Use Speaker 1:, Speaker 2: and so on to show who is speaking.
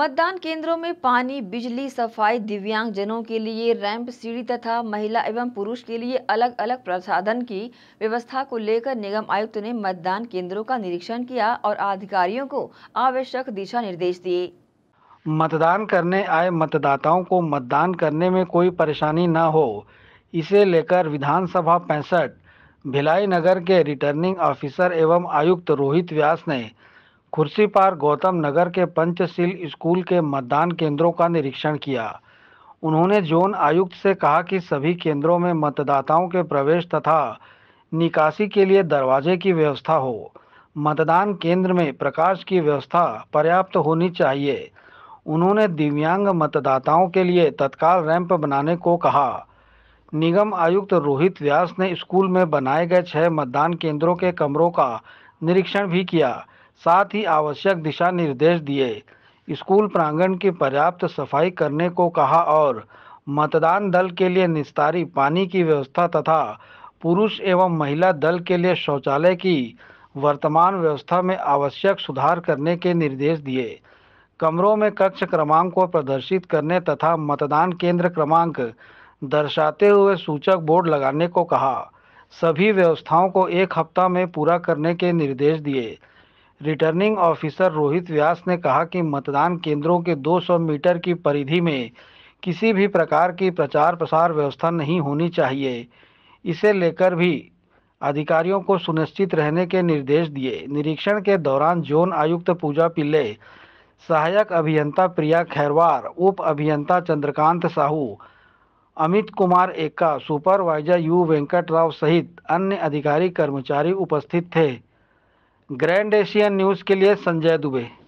Speaker 1: मतदान केंद्रों में पानी बिजली सफाई दिव्यांगजनों के लिए रैंप सीढ़ी तथा महिला एवं पुरुष के लिए अलग अलग प्रसाधन की व्यवस्था को लेकर निगम आयुक्त ने मतदान केंद्रों का निरीक्षण किया और अधिकारियों को आवश्यक दिशा निर्देश दिए
Speaker 2: मतदान करने आए मतदाताओं को मतदान करने में कोई परेशानी न हो इसे लेकर विधानसभा पैंसठ भिलाई नगर के रिटर्निंग ऑफिसर एवं आयुक्त रोहित व्यास ने खुर्सीपार गौतम नगर के पंचशील स्कूल के मतदान केंद्रों का निरीक्षण किया उन्होंने जोन आयुक्त से कहा कि सभी केंद्रों में मतदाताओं के प्रवेश तथा निकासी के लिए दरवाजे की व्यवस्था हो मतदान केंद्र में प्रकाश की व्यवस्था पर्याप्त होनी चाहिए उन्होंने दिव्यांग मतदाताओं के लिए तत्काल रैंप बनाने को कहा निगम आयुक्त रोहित व्यास ने स्कूल में बनाए गए छह मतदान केंद्रों के कमरों का निरीक्षण भी किया साथ ही आवश्यक दिशा निर्देश दिए स्कूल प्रांगण की पर्याप्त सफाई करने को कहा और मतदान दल के लिए निस्तारी पानी की व्यवस्था तथा पुरुष एवं महिला दल के लिए शौचालय की वर्तमान व्यवस्था में आवश्यक सुधार करने के निर्देश दिए कमरों में कक्ष क्रमांक को प्रदर्शित करने तथा मतदान केंद्र क्रमांक दर्शाते हुए सूचक बोर्ड लगाने को कहा सभी व्यवस्थाओं को एक हफ्ता में पूरा करने के निर्देश दिए रिटर्निंग ऑफिसर रोहित व्यास ने कहा कि मतदान केंद्रों के 200 मीटर की परिधि में किसी भी प्रकार की प्रचार प्रसार व्यवस्था नहीं होनी चाहिए इसे लेकर भी अधिकारियों को सुनिश्चित रहने के निर्देश दिए निरीक्षण के दौरान जोन आयुक्त पूजा पिल्ले सहायक अभियंता प्रिया खैरवार उप अभियंता चंद्रकांत साहू अमित कुमार एक्का सुपरवाइजर यू वेंकट राव सहित अन्य अधिकारी कर्मचारी उपस्थित थे ग्रैंड एशियन न्यूज़ के लिए संजय दुबे